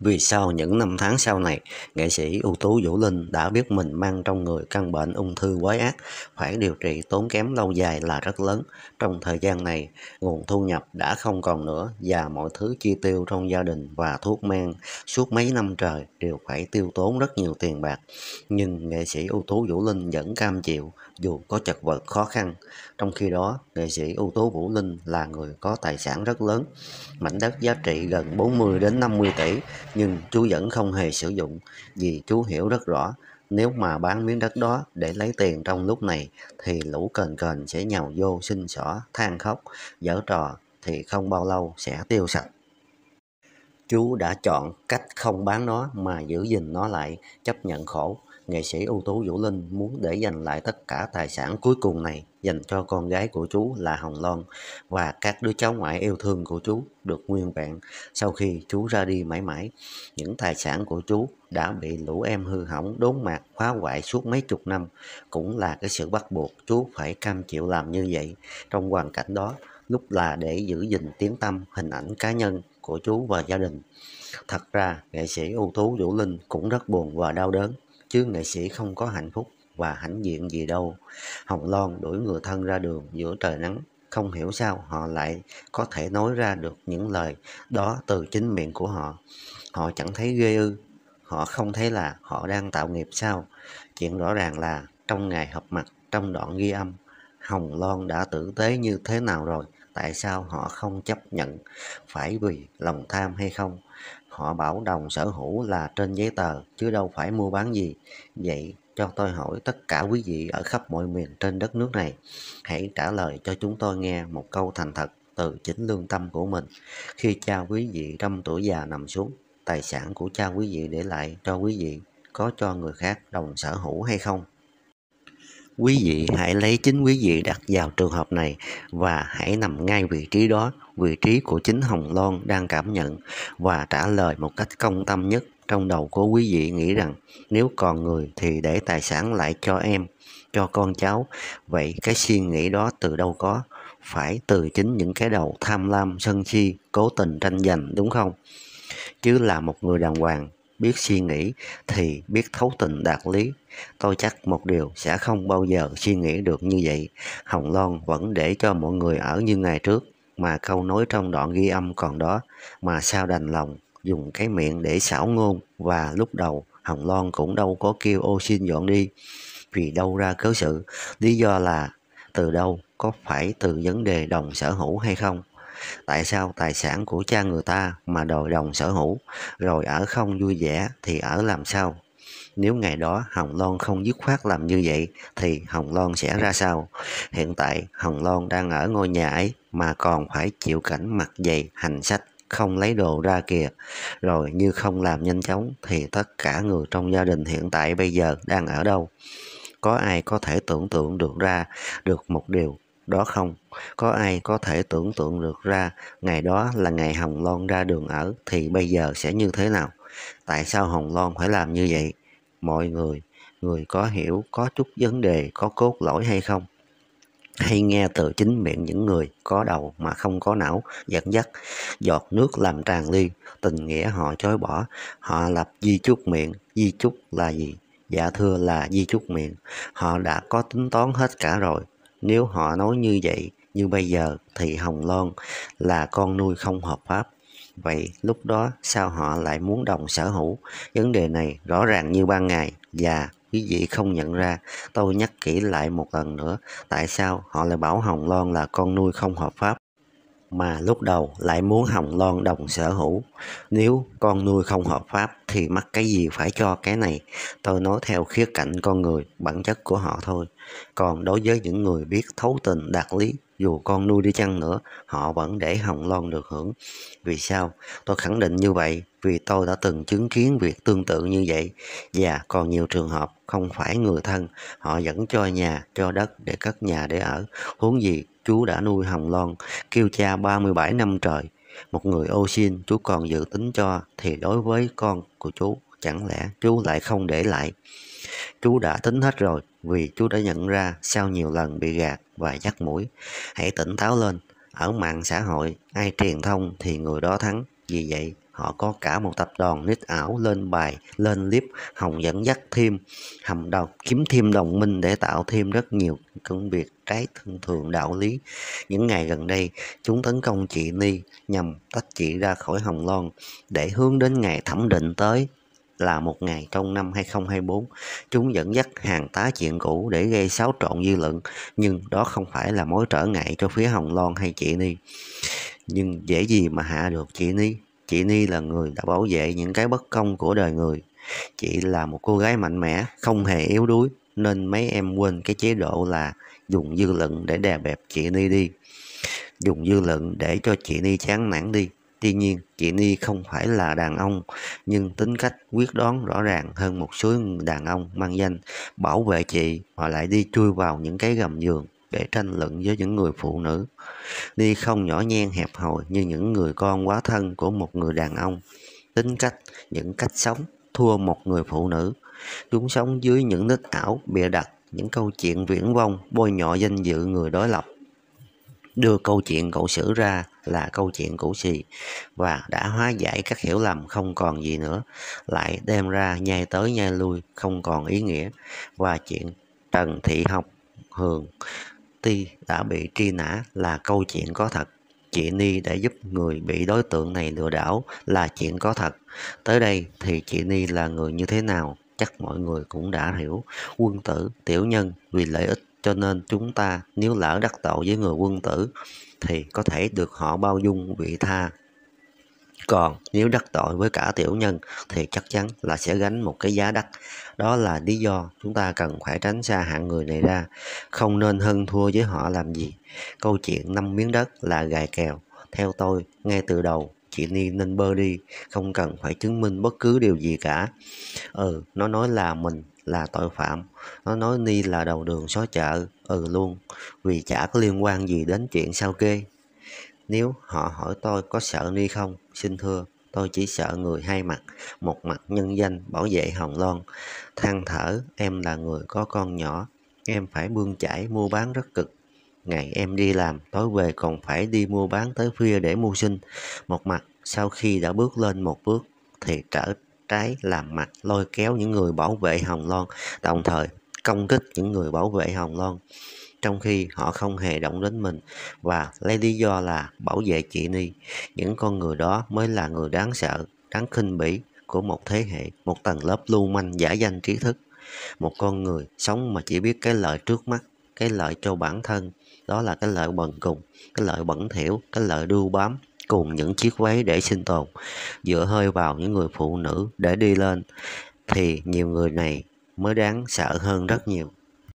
Vì sao những năm tháng sau này, nghệ sĩ ưu tú Vũ Linh đã biết mình mang trong người căn bệnh ung thư quái ác, phải điều trị tốn kém lâu dài là rất lớn. Trong thời gian này, nguồn thu nhập đã không còn nữa và mọi thứ chi tiêu trong gia đình và thuốc men suốt mấy năm trời đều phải tiêu tốn rất nhiều tiền bạc. Nhưng nghệ sĩ ưu tú Vũ Linh vẫn cam chịu dù có chật vật khó khăn. Trong khi đó, nghệ sĩ ưu tú Vũ Linh là người có tài sản rất lớn, mảnh đất giá trị gần 40 đến 50 tỷ nhưng chú vẫn không hề sử dụng vì chú hiểu rất rõ nếu mà bán miếng đất đó để lấy tiền trong lúc này thì lũ cờn cờn sẽ nhào vô xin xỏ, than khóc, dở trò thì không bao lâu sẽ tiêu sạch chú đã chọn cách không bán nó mà giữ gìn nó lại chấp nhận khổ nghệ sĩ ưu tú Vũ Linh muốn để dành lại tất cả tài sản cuối cùng này dành cho con gái của chú là Hồng Loan và các đứa cháu ngoại yêu thương của chú được nguyên vẹn sau khi chú ra đi mãi mãi. Những tài sản của chú đã bị lũ em hư hỏng đốn mạc phá hoại suốt mấy chục năm cũng là cái sự bắt buộc chú phải cam chịu làm như vậy. Trong hoàn cảnh đó, lúc là để giữ gìn tiếng tâm hình ảnh cá nhân của chú và gia đình. Thật ra, nghệ sĩ ưu tú Vũ Linh cũng rất buồn và đau đớn chứ nghệ sĩ không có hạnh phúc và hãnh diện gì đâu. Hồng Loan đuổi người thân ra đường giữa trời nắng, không hiểu sao họ lại có thể nói ra được những lời đó từ chính miệng của họ. Họ chẳng thấy ghê ư, họ không thấy là họ đang tạo nghiệp sao. Chuyện rõ ràng là trong ngày họp mặt, trong đoạn ghi âm, Hồng Loan đã tử tế như thế nào rồi, tại sao họ không chấp nhận, phải vì lòng tham hay không? họ bảo đồng sở hữu là trên giấy tờ chứ đâu phải mua bán gì vậy cho tôi hỏi tất cả quý vị ở khắp mọi miền trên đất nước này hãy trả lời cho chúng tôi nghe một câu thành thật từ chính lương tâm của mình khi cha quý vị trăm tuổi già nằm xuống tài sản của cha quý vị để lại cho quý vị có cho người khác đồng sở hữu hay không quý vị hãy lấy chính quý vị đặt vào trường hợp này và hãy nằm ngay vị trí đó, vị trí của chính Hồng Loan đang cảm nhận và trả lời một cách công tâm nhất trong đầu của quý vị nghĩ rằng nếu còn người thì để tài sản lại cho em, cho con cháu. Vậy cái suy nghĩ đó từ đâu có? Phải từ chính những cái đầu tham lam, sân si, cố tình tranh giành đúng không? Chứ là một người đàng hoàng biết suy nghĩ thì biết thấu tình đạt lý. Tôi chắc một điều sẽ không bao giờ suy nghĩ được như vậy. Hồng Loan vẫn để cho mọi người ở như ngày trước mà câu nói trong đoạn ghi âm còn đó mà sao đành lòng dùng cái miệng để xảo ngôn và lúc đầu Hồng Loan cũng đâu có kêu ô xin dọn đi vì đâu ra cớ sự lý do là từ đâu có phải từ vấn đề đồng sở hữu hay không tại sao tài sản của cha người ta mà đòi đồng sở hữu rồi ở không vui vẻ thì ở làm sao nếu ngày đó Hồng Loan không dứt khoát làm như vậy thì Hồng Loan sẽ ra sao? Hiện tại Hồng Loan đang ở ngôi nhà ấy mà còn phải chịu cảnh mặc dày hành sách không lấy đồ ra kìa rồi như không làm nhanh chóng thì tất cả người trong gia đình hiện tại bây giờ đang ở đâu có ai có thể tưởng tượng được ra được một điều đó không? Có ai có thể tưởng tượng được ra ngày đó là ngày Hồng Loan ra đường ở thì bây giờ sẽ như thế nào? Tại sao Hồng Loan phải làm như vậy? Mọi người, người có hiểu có chút vấn đề, có cốt lỗi hay không? hay nghe từ chính miệng những người có đầu mà không có não dẫn dắt giọt nước làm tràn ly tình nghĩa họ chối bỏ họ lập di chúc miệng di chúc là gì dạ thưa là di chúc miệng họ đã có tính toán hết cả rồi nếu họ nói như vậy, như bây giờ thì Hồng Loan là con nuôi không hợp pháp. Vậy lúc đó sao họ lại muốn đồng sở hữu? Vấn đề này rõ ràng như ban ngày và quý vị không nhận ra. Tôi nhắc kỹ lại một lần nữa, tại sao họ lại bảo Hồng Loan là con nuôi không hợp pháp? mà lúc đầu lại muốn hồng loan đồng sở hữu nếu con nuôi không hợp pháp thì mắc cái gì phải cho cái này tôi nói theo khía cạnh con người bản chất của họ thôi còn đối với những người biết thấu tình đạt lý dù con nuôi đi chăng nữa họ vẫn để hồng loan được hưởng vì sao tôi khẳng định như vậy vì tôi đã từng chứng kiến việc tương tự như vậy và còn nhiều trường hợp không phải người thân họ vẫn cho nhà cho đất để cất nhà để ở huống gì chú đã nuôi hồng loan kêu cha 37 năm trời một người ô xin chú còn dự tính cho thì đối với con của chú chẳng lẽ chú lại không để lại chú đã tính hết rồi vì chú đã nhận ra sau nhiều lần bị gạt và dắt mũi. Hãy tỉnh táo lên, ở mạng xã hội ai truyền thông thì người đó thắng. Vì vậy, họ có cả một tập đoàn nít ảo lên bài, lên clip hồng dẫn dắt thêm hầm đầu kiếm thêm đồng minh để tạo thêm rất nhiều công việc trái thường thường đạo lý. Những ngày gần đây, chúng tấn công chị Ni nhằm tách chị ra khỏi Hồng Loan để hướng đến ngày thẩm định tới là một ngày trong năm 2024. Chúng dẫn dắt hàng tá chuyện cũ để gây xáo trộn dư luận, nhưng đó không phải là mối trở ngại cho phía Hồng Loan hay chị Ni. Nhưng dễ gì mà hạ được chị Ni? Chị Ni là người đã bảo vệ những cái bất công của đời người. Chị là một cô gái mạnh mẽ, không hề yếu đuối, nên mấy em quên cái chế độ là dùng dư luận để đè bẹp chị Ni đi. Dùng dư luận để cho chị Ni chán nản đi Tuy nhiên, chị Ni không phải là đàn ông, nhưng tính cách quyết đoán rõ ràng hơn một số đàn ông mang danh bảo vệ chị, mà lại đi chui vào những cái gầm giường để tranh luận với những người phụ nữ. Ni không nhỏ nhen hẹp hòi như những người con quá thân của một người đàn ông. Tính cách, những cách sống thua một người phụ nữ. Chúng sống dưới những nít ảo, bịa đặt, những câu chuyện viễn vông, bôi nhọ danh dự người đối lập đưa câu chuyện cổ sử ra là câu chuyện cũ xì và đã hóa giải các hiểu lầm không còn gì nữa lại đem ra nhai tới nhai lui không còn ý nghĩa và chuyện Trần Thị Học Hường Ti đã bị truy nã là câu chuyện có thật chị Ni đã giúp người bị đối tượng này lừa đảo là chuyện có thật tới đây thì chị Ni là người như thế nào chắc mọi người cũng đã hiểu quân tử tiểu nhân vì lợi ích cho nên chúng ta nếu lỡ đắc tội với người quân tử thì có thể được họ bao dung vị tha. Còn nếu đắc tội với cả tiểu nhân thì chắc chắn là sẽ gánh một cái giá đắt. Đó là lý do chúng ta cần phải tránh xa hạng người này ra, không nên hơn thua với họ làm gì. Câu chuyện năm miếng đất là gài kèo. Theo tôi, ngay từ đầu chị Ni nên bơ đi, không cần phải chứng minh bất cứ điều gì cả. Ừ, nó nói là mình là tội phạm nó nói ni là đầu đường xó chợ ừ luôn vì chả có liên quan gì đến chuyện sao kê nếu họ hỏi tôi có sợ ni không xin thưa tôi chỉ sợ người hai mặt một mặt nhân danh bảo vệ hồng loan than thở em là người có con nhỏ em phải bươn chải mua bán rất cực ngày em đi làm tối về còn phải đi mua bán tới khuya để mưu sinh một mặt sau khi đã bước lên một bước thì trở trái làm mặt lôi kéo những người bảo vệ Hồng Loan, đồng thời công kích những người bảo vệ Hồng Loan trong khi họ không hề động đến mình và lấy lý do là bảo vệ chị Ni. Những con người đó mới là người đáng sợ, đáng khinh bỉ của một thế hệ, một tầng lớp lưu manh giả danh trí thức. Một con người sống mà chỉ biết cái lợi trước mắt, cái lợi cho bản thân, đó là cái lợi bần cùng, cái lợi bẩn thỉu, cái lợi đu bám, cùng những chiếc váy để sinh tồn, dựa hơi vào những người phụ nữ để đi lên, thì nhiều người này mới đáng sợ hơn rất nhiều.